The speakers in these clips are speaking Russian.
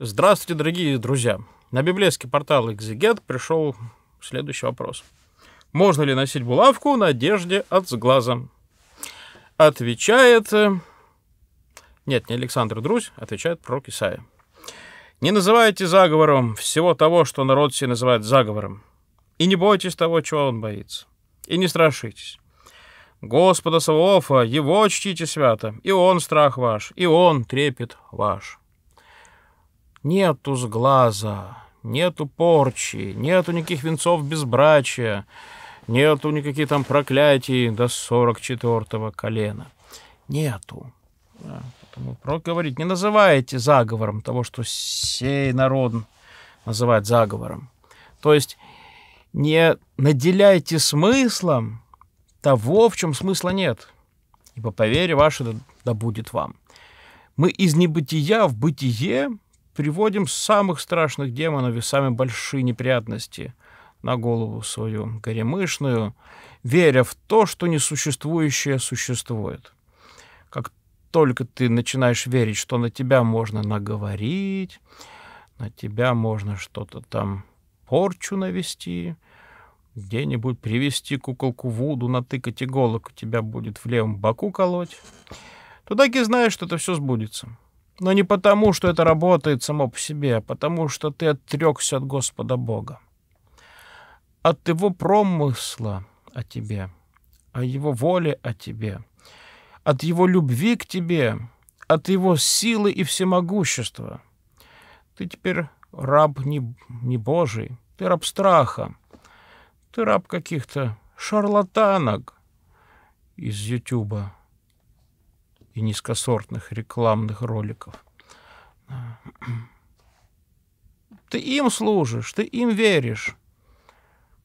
Здравствуйте, дорогие друзья! На библейский портал «Экзегет» пришел следующий вопрос. Можно ли носить булавку на одежде от сглаза? Отвечает... Э, нет, не Александр Друзь, отвечает пророк Исаия. «Не называйте заговором всего того, что народ все называет заговором, и не бойтесь того, чего он боится, и не страшитесь. Господа Савоофа, его чтите свято, и он страх ваш, и он трепет ваш». Нету сглаза, нету порчи, нету никаких венцов безбрачия, нету никаких там проклятий до 44-го колена. Нету. Да, поэтому не называйте заговором того, что сей народ называет заговором. То есть не наделяйте смыслом того, в чем смысла нет, ибо поверь ваше да, да будет вам. Мы из небытия в бытие приводим самых страшных демонов и самые большие неприятности на голову свою горемышную, веря в то, что несуществующее существует. Как только ты начинаешь верить, что на тебя можно наговорить, на тебя можно что-то там порчу навести, где-нибудь привести куколку Вуду, натыкать иголок, у тебя будет в левом боку колоть, то так и знаешь, что это все сбудется. Но не потому, что это работает само по себе, а потому, что ты отрекся от Господа Бога, от Его промысла о тебе, о Его воле о тебе, от Его любви к тебе, от Его силы и всемогущества. Ты теперь раб не, не Божий, ты раб страха, ты раб каких-то шарлатанок из Ютуба, и низкосортных рекламных роликов. Ты им служишь, ты им веришь.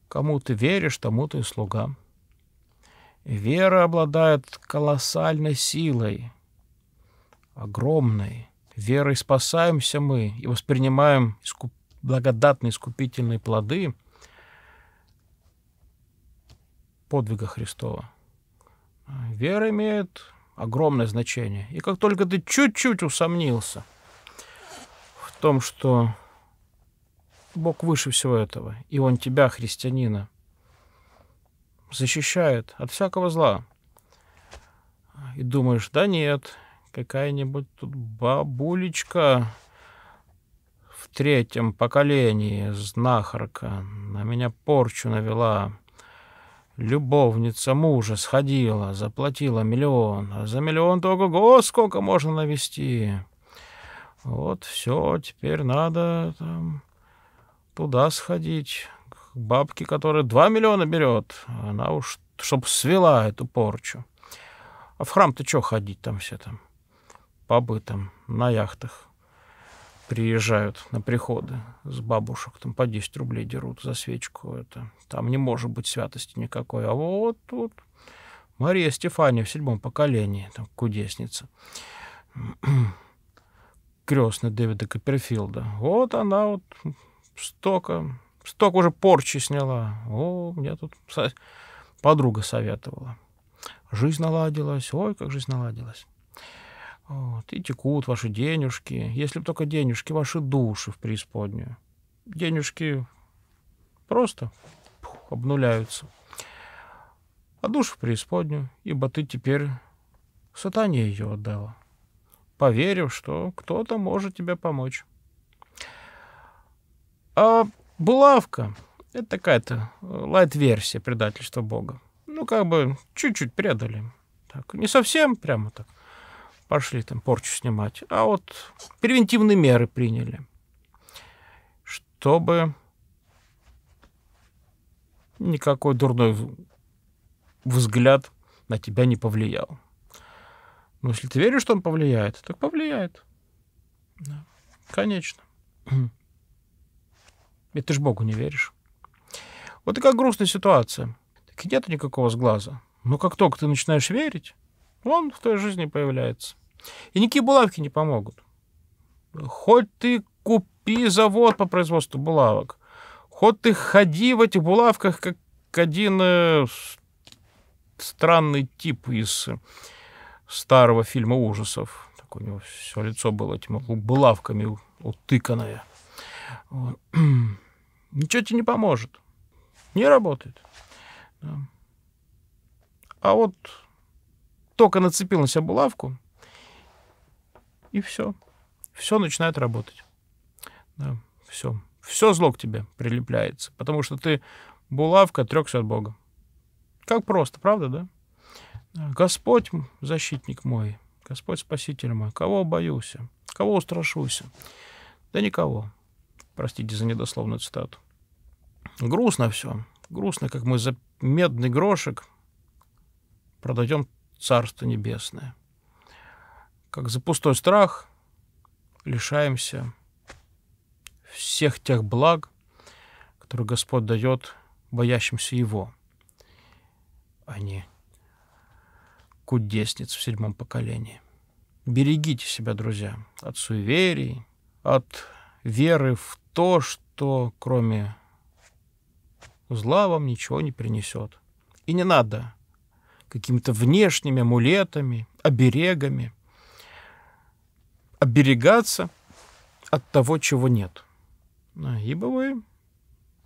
Кому ты веришь, тому ты и слуга. Вера обладает колоссальной силой, огромной. Верой спасаемся мы и воспринимаем искуп... благодатные искупительные плоды подвига Христова. Вера имеет огромное значение. И как только ты чуть-чуть усомнился в том, что Бог выше всего этого, и Он тебя, христианина, защищает от всякого зла. И думаешь, да нет, какая-нибудь тут бабулечка в третьем поколении знахарка на меня порчу навела. Любовница мужа сходила, заплатила миллион. А за миллион только го сколько можно навести. Вот все, теперь надо там, туда сходить, к бабке, которая два миллиона берет. Она уж, чтоб свела эту порчу. А в храм-то что ходить там все там? По там на яхтах приезжают на приходы с бабушек, там по 10 рублей дерут за свечку. Это, там не может быть святости никакой. А вот тут Мария Стефания в седьмом поколении, там кудесница. Крестная Дэвида Копперфилда. Вот она вот столько, столько уже порчи сняла. О, меня тут подруга советовала. Жизнь наладилась. Ой, как жизнь наладилась. Вот, и текут ваши денежки, если бы только денежки, ваши души в преисподнюю. Денежки просто пух, обнуляются. А душу в преисподнюю, ибо ты теперь сатане ее отдала, поверив, что кто-то может тебе помочь. А булавка — это такая-то э, лайт-версия предательства Бога. Ну, как бы чуть-чуть предали. Так, не совсем прямо так — пошли там порчу снимать, а вот превентивные меры приняли, чтобы никакой дурной взгляд на тебя не повлиял. Но ну, если ты веришь, что он повлияет, так повлияет. Да. Конечно. И ты ж Богу не веришь. Вот такая грустная ситуация. Так и нет никакого сглаза. Но как только ты начинаешь верить, он в твоей жизни появляется. И никакие булавки не помогут. Хоть ты купи завод по производству булавок, хоть ты ходи в этих булавках, как один э, странный тип из старого фильма ужасов. Так у него все лицо было этими булавками утыканное. Ничего тебе не поможет. Не работает. А вот только нацепил на себя булавку, и все. Все начинает работать. Да, все. Все зло к тебе прилепляется, потому что ты булавка, трекся от Бога. Как просто, правда, да? Господь, защитник мой, Господь, спаситель мой, кого боюсь, кого устрашусь? Да никого. Простите за недословную цитату. Грустно все. Грустно, как мы за медный грошек продадем Царство Небесное как за пустой страх лишаемся всех тех благ, которые Господь дает боящимся Его, а не кудесниц в седьмом поколении. Берегите себя, друзья, от суеверий, от веры в то, что кроме зла вам ничего не принесет. И не надо какими-то внешними амулетами, оберегами – оберегаться от того, чего нет. Ибо вы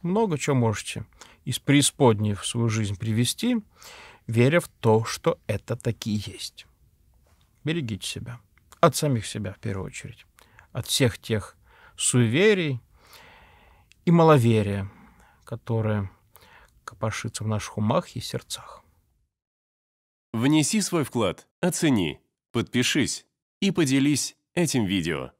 много чего можете из преисподней в свою жизнь привести, веря в то, что это такие есть. Берегите себя. От самих себя, в первую очередь. От всех тех суеверий и маловерия, которые копошится в наших умах и сердцах. Внеси свой вклад, оцени, подпишись и поделись этим видео.